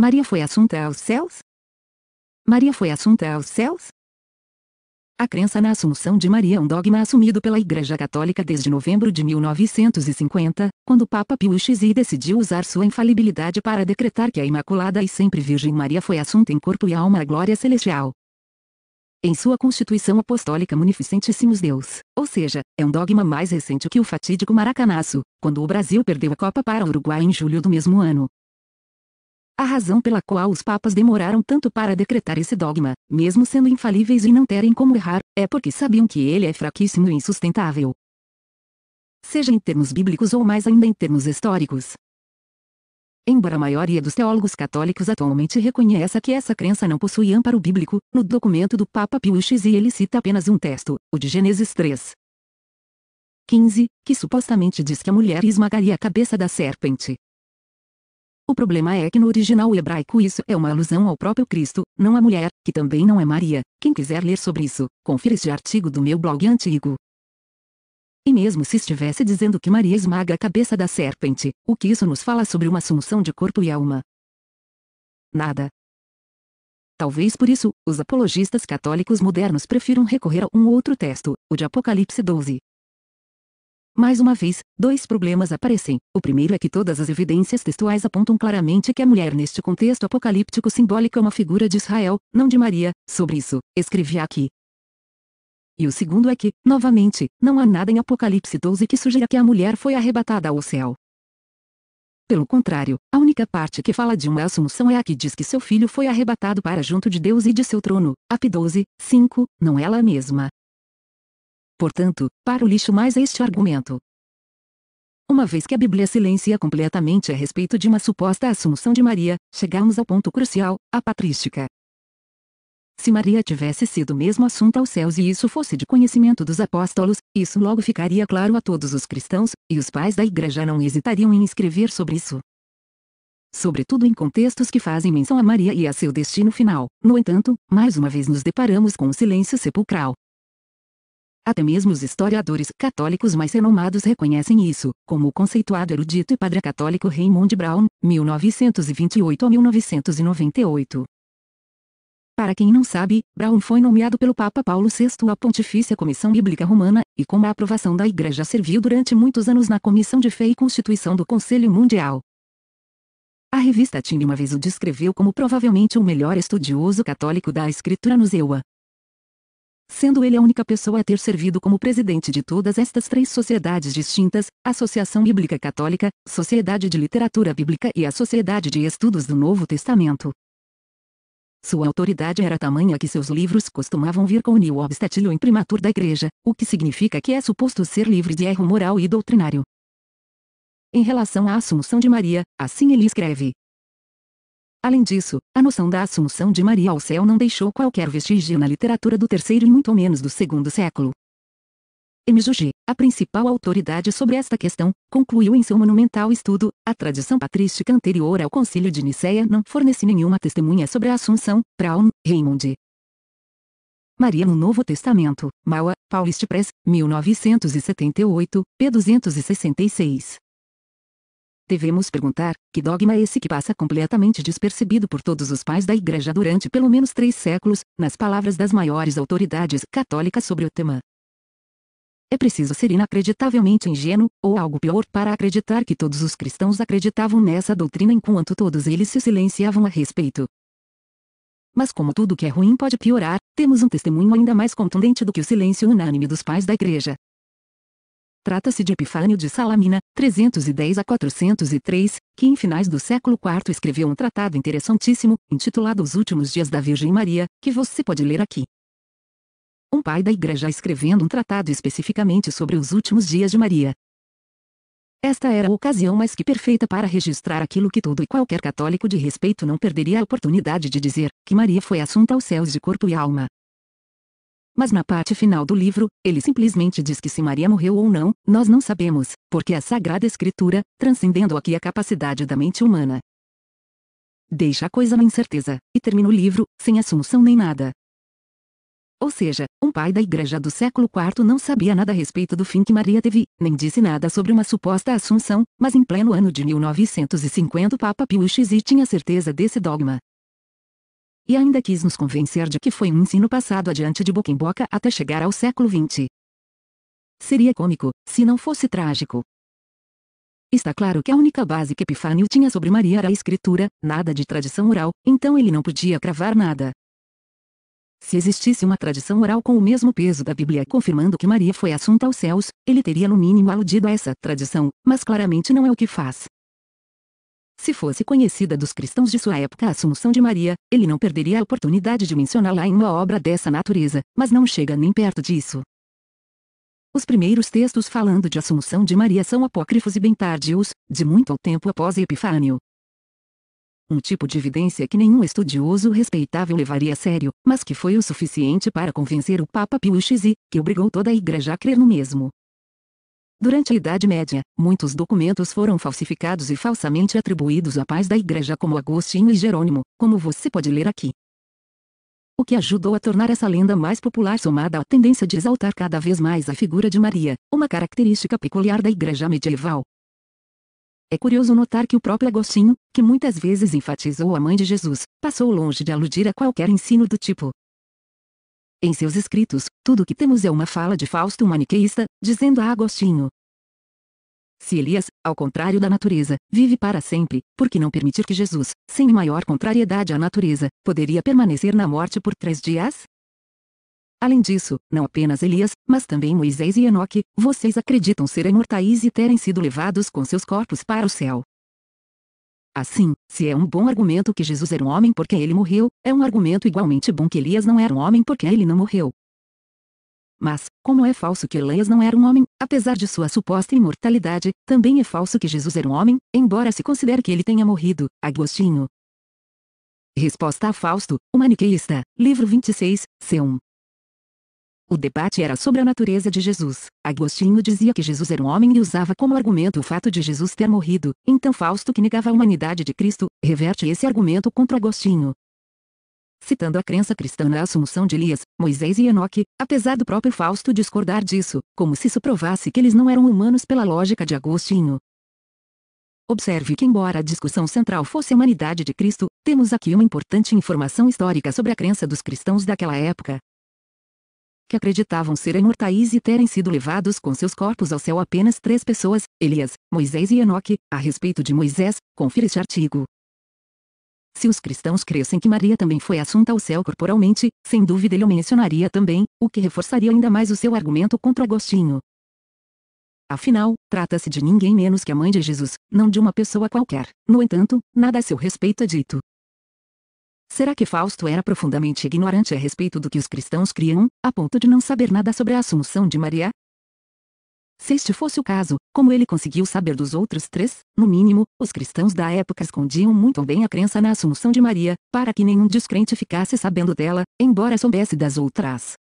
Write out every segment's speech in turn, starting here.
Maria foi assunta aos céus? Maria foi assunta aos céus? A crença na Assunção de Maria é um dogma assumido pela Igreja Católica desde novembro de 1950, quando o Papa Pio XI decidiu usar sua infalibilidade para decretar que a Imaculada e Sempre Virgem Maria foi assunta em corpo e alma à glória celestial. Em sua Constituição Apostólica Munificentíssimos Deus, ou seja, é um dogma mais recente que o fatídico Maracanaço, quando o Brasil perdeu a Copa para o Uruguai em julho do mesmo ano. A razão pela qual os papas demoraram tanto para decretar esse dogma, mesmo sendo infalíveis e não terem como errar, é porque sabiam que ele é fraquíssimo e insustentável. Seja em termos bíblicos ou mais ainda em termos históricos, Embora a maioria dos teólogos católicos atualmente reconheça que essa crença não possui amparo bíblico, no documento do Papa Pio X ele cita apenas um texto, o de Gênesis 3. 15, que supostamente diz que a mulher esmagaria a cabeça da serpente. O problema é que no original hebraico isso é uma alusão ao próprio Cristo, não à mulher, que também não é Maria. Quem quiser ler sobre isso, confira este artigo do meu blog antigo. E mesmo se estivesse dizendo que Maria esmaga a cabeça da serpente, o que isso nos fala sobre uma assunção de corpo e alma? Nada. Talvez por isso, os apologistas católicos modernos prefiram recorrer a um outro texto, o de Apocalipse 12, mais uma vez, dois problemas aparecem. O primeiro é que todas as evidências textuais apontam claramente que a mulher neste contexto apocalíptico simbólico é uma figura de Israel, não de Maria. Sobre isso, escrevi aqui. E o segundo é que, novamente, não há nada em Apocalipse 12 que sugira que a mulher foi arrebatada ao céu. Pelo contrário, a única parte que fala de uma assunção é a que diz que seu filho foi arrebatado para junto de Deus e de seu trono. Ap 12, 5, não é ela mesma. Portanto, para o lixo mais este argumento. Uma vez que a Bíblia silencia completamente a respeito de uma suposta assunção de Maria, chegamos ao ponto crucial, a patrística. Se Maria tivesse sido mesmo assunta aos céus e isso fosse de conhecimento dos apóstolos, isso logo ficaria claro a todos os cristãos, e os pais da igreja não hesitariam em escrever sobre isso. Sobretudo em contextos que fazem menção a Maria e a seu destino final. No entanto, mais uma vez nos deparamos com o silêncio sepulcral, até mesmo os historiadores católicos mais renomados reconhecem isso, como o conceituado erudito e padre católico Raymond Brown, 1928 a 1998. Para quem não sabe, Brown foi nomeado pelo Papa Paulo VI à Pontifícia Comissão Bíblica Romana, e com a aprovação da Igreja serviu durante muitos anos na Comissão de Fé e Constituição do Conselho Mundial. A revista Time uma vez o descreveu como provavelmente o melhor estudioso católico da Escritura no Zewa sendo ele a única pessoa a ter servido como presidente de todas estas três sociedades distintas, Associação Bíblica Católica, Sociedade de Literatura Bíblica e a Sociedade de Estudos do Novo Testamento. Sua autoridade era tamanha que seus livros costumavam vir com o New Obstatilio Imprimatur da Igreja, o que significa que é suposto ser livre de erro moral e doutrinário. Em relação à Assunção de Maria, assim ele escreve: Além disso, a noção da assunção de Maria ao céu não deixou qualquer vestígio na literatura do terceiro e muito menos do segundo século. MJG, a principal autoridade sobre esta questão, concluiu em seu monumental estudo, a tradição patrística anterior ao concílio de Nicéia não fornece nenhuma testemunha sobre a Assunção, Braun, Raymond. Maria no Novo Testamento, Maua, Paulist Press, 1978, p. 266. Devemos perguntar, que dogma é esse que passa completamente despercebido por todos os pais da Igreja durante pelo menos três séculos, nas palavras das maiores autoridades católicas sobre o tema? É preciso ser inacreditavelmente ingênuo, ou algo pior, para acreditar que todos os cristãos acreditavam nessa doutrina enquanto todos eles se silenciavam a respeito. Mas como tudo que é ruim pode piorar, temos um testemunho ainda mais contundente do que o silêncio unânime dos pais da Igreja, Trata-se de Epifânio de Salamina, 310 a 403, que em finais do século IV escreveu um tratado interessantíssimo, intitulado Os Últimos Dias da Virgem Maria, que você pode ler aqui. Um pai da igreja escrevendo um tratado especificamente sobre os últimos dias de Maria. Esta era a ocasião mais que perfeita para registrar aquilo que todo e qualquer católico de respeito não perderia a oportunidade de dizer, que Maria foi assunta aos céus de corpo e alma mas na parte final do livro, ele simplesmente diz que se Maria morreu ou não, nós não sabemos, porque a Sagrada Escritura, transcendendo aqui a capacidade da mente humana, deixa a coisa na incerteza, e termina o livro, sem assunção nem nada. Ou seja, um pai da igreja do século IV não sabia nada a respeito do fim que Maria teve, nem disse nada sobre uma suposta assunção, mas em pleno ano de 1950 o Papa Pio XI tinha certeza desse dogma e ainda quis nos convencer de que foi um ensino passado adiante de boca em boca até chegar ao século XX. Seria cômico, se não fosse trágico. Está claro que a única base que Epifânio tinha sobre Maria era a escritura, nada de tradição oral, então ele não podia cravar nada. Se existisse uma tradição oral com o mesmo peso da Bíblia confirmando que Maria foi assunta aos céus, ele teria no mínimo aludido a essa tradição, mas claramente não é o que faz. Se fosse conhecida dos cristãos de sua época a Assunção de Maria, ele não perderia a oportunidade de mencioná-la em uma obra dessa natureza, mas não chega nem perto disso. Os primeiros textos falando de Assunção de Maria são apócrifos e bem tardios, de muito tempo após Epifânio. Um tipo de evidência que nenhum estudioso respeitável levaria a sério, mas que foi o suficiente para convencer o Papa Pio XI, que obrigou toda a igreja a crer no mesmo. Durante a Idade Média, muitos documentos foram falsificados e falsamente atribuídos a pais da Igreja como Agostinho e Jerônimo, como você pode ler aqui. O que ajudou a tornar essa lenda mais popular somada à tendência de exaltar cada vez mais a figura de Maria, uma característica peculiar da Igreja medieval. É curioso notar que o próprio Agostinho, que muitas vezes enfatizou a mãe de Jesus, passou longe de aludir a qualquer ensino do tipo, em seus escritos, tudo o que temos é uma fala de Fausto maniqueísta, dizendo a Agostinho. Se Elias, ao contrário da natureza, vive para sempre, por que não permitir que Jesus, sem maior contrariedade à natureza, poderia permanecer na morte por três dias? Além disso, não apenas Elias, mas também Moisés e Enoque, vocês acreditam ser imortais e terem sido levados com seus corpos para o céu. Assim, se é um bom argumento que Jesus era um homem porque ele morreu, é um argumento igualmente bom que Elias não era um homem porque ele não morreu. Mas, como é falso que Elias não era um homem, apesar de sua suposta imortalidade, também é falso que Jesus era um homem, embora se considere que ele tenha morrido. Agostinho. Resposta a Fausto, o Maniqueísta, livro 26, C1. O debate era sobre a natureza de Jesus. Agostinho dizia que Jesus era um homem e usava como argumento o fato de Jesus ter morrido, então Fausto, que negava a humanidade de Cristo, reverte esse argumento contra Agostinho. Citando a crença cristã na assunção de Elias, Moisés e Enoque, apesar do próprio Fausto discordar disso, como se isso provasse que eles não eram humanos pela lógica de Agostinho. Observe que embora a discussão central fosse a humanidade de Cristo, temos aqui uma importante informação histórica sobre a crença dos cristãos daquela época que acreditavam serem imortais e terem sido levados com seus corpos ao céu apenas três pessoas, Elias, Moisés e Enoque. A respeito de Moisés, confira este artigo. Se os cristãos crescem que Maria também foi assunta ao céu corporalmente, sem dúvida ele o mencionaria também, o que reforçaria ainda mais o seu argumento contra Agostinho. Afinal, trata-se de ninguém menos que a mãe de Jesus, não de uma pessoa qualquer. No entanto, nada a seu respeito é dito. Será que Fausto era profundamente ignorante a respeito do que os cristãos criam, a ponto de não saber nada sobre a Assunção de Maria? Se este fosse o caso, como ele conseguiu saber dos outros três? No mínimo, os cristãos da época escondiam muito bem a crença na Assunção de Maria, para que nenhum descrente ficasse sabendo dela, embora soubesse das outras.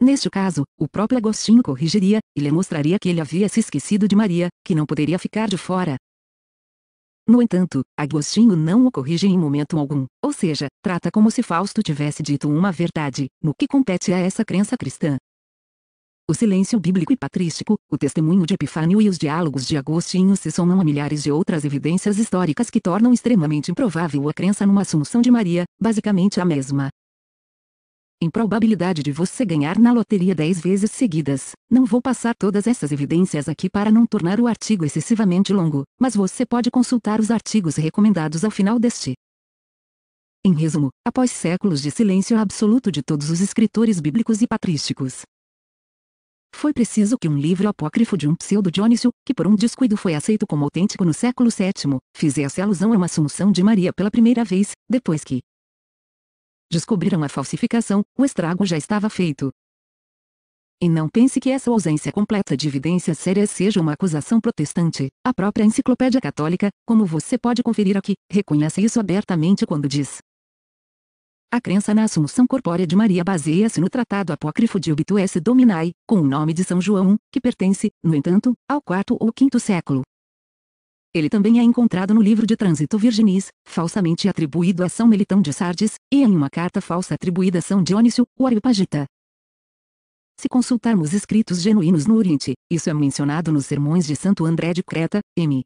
Neste caso, o próprio Agostinho corrigiria, e lhe mostraria que ele havia se esquecido de Maria, que não poderia ficar de fora, no entanto, Agostinho não o corrige em momento algum, ou seja, trata como se Fausto tivesse dito uma verdade, no que compete a essa crença cristã. O silêncio bíblico e patrístico, o testemunho de Epifânio e os diálogos de Agostinho se somam a milhares de outras evidências históricas que tornam extremamente improvável a crença numa assunção de Maria, basicamente a mesma, em probabilidade de você ganhar na loteria 10 vezes seguidas. Não vou passar todas essas evidências aqui para não tornar o artigo excessivamente longo, mas você pode consultar os artigos recomendados ao final deste. Em resumo, após séculos de silêncio absoluto de todos os escritores bíblicos e patrísticos, foi preciso que um livro apócrifo de um pseudo-Dionísio, que por um descuido foi aceito como autêntico no século VII, fizesse alusão a uma assunção de Maria pela primeira vez, depois que, descobriram a falsificação, o estrago já estava feito. E não pense que essa ausência completa de evidências sérias seja uma acusação protestante. A própria Enciclopédia Católica, como você pode conferir aqui, reconhece isso abertamente quando diz. A crença na Assunção Corpórea de Maria baseia-se no tratado apócrifo de S. Dominai, com o nome de São João, que pertence, no entanto, ao quarto ou quinto século. Ele também é encontrado no livro de Trânsito Virginis, falsamente atribuído a São Melitão de Sardes, e em uma carta falsa atribuída a São Dionísio, o Areopagita. Se consultarmos escritos genuínos no Oriente, isso é mencionado nos sermões de Santo André de Creta, M.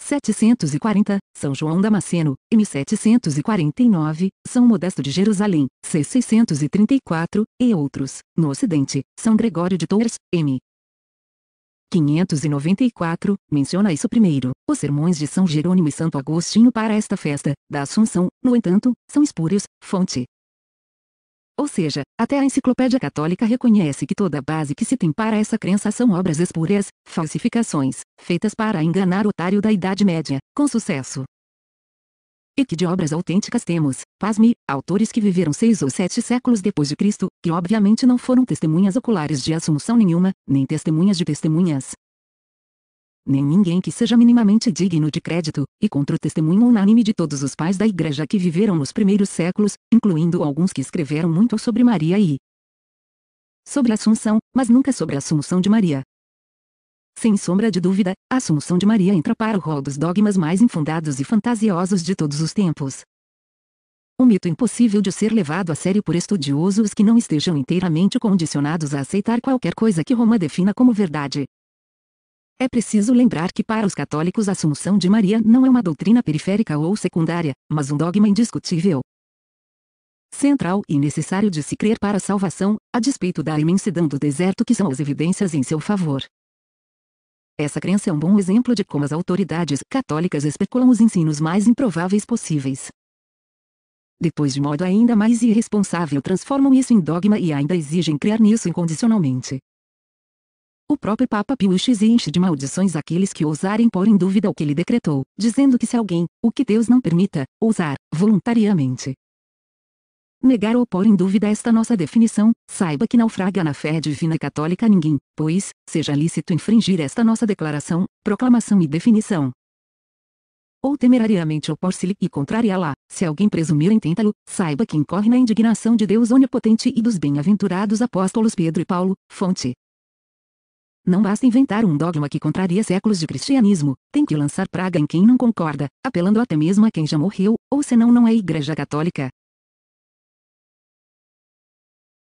740, São João Damasceno, M749, São Modesto de Jerusalém, C634, e outros. No Ocidente, São Gregório de Tours, M. 594, menciona isso primeiro. Os sermões de São Jerônimo e Santo Agostinho para esta festa, da Assunção, no entanto, são espúrios, fonte. Ou seja, até a Enciclopédia Católica reconhece que toda a base que se tem para essa crença são obras espúrias, falsificações, feitas para enganar o otário da Idade Média, com sucesso. E que de obras autênticas temos, pasme, autores que viveram seis ou sete séculos depois de Cristo, que obviamente não foram testemunhas oculares de assunção nenhuma, nem testemunhas de testemunhas, nem ninguém que seja minimamente digno de crédito, e contra o testemunho unânime de todos os pais da Igreja que viveram nos primeiros séculos, incluindo alguns que escreveram muito sobre Maria e sobre a Assunção, mas nunca sobre a Assunção de Maria. Sem sombra de dúvida, a Assunção de Maria entra para o rol dos dogmas mais infundados e fantasiosos de todos os tempos. Um mito impossível de ser levado a sério por estudiosos que não estejam inteiramente condicionados a aceitar qualquer coisa que Roma defina como verdade. É preciso lembrar que para os católicos a Assunção de Maria não é uma doutrina periférica ou secundária, mas um dogma indiscutível. Central e necessário de se crer para a salvação, a despeito da imensidão do deserto que são as evidências em seu favor. Essa crença é um bom exemplo de como as autoridades católicas especulam os ensinos mais improváveis possíveis. Depois de modo ainda mais irresponsável transformam isso em dogma e ainda exigem crer nisso incondicionalmente. O próprio Papa Pio X enche de maldições aqueles que ousarem pôr em dúvida o que ele decretou, dizendo que se alguém, o que Deus não permita, ousar, voluntariamente, negar ou pôr em dúvida esta nossa definição, saiba que naufraga na fé divina católica ninguém, pois, seja lícito infringir esta nossa declaração, proclamação e definição. Ou temerariamente opor-se-lhe e contrariá-la, se alguém presumir em tentá-lo, saiba que incorre na indignação de Deus onipotente e dos bem-aventurados apóstolos Pedro e Paulo, fonte. Não basta inventar um dogma que contraria séculos de cristianismo, tem que lançar praga em quem não concorda, apelando até mesmo a quem já morreu, ou senão não é Igreja Católica.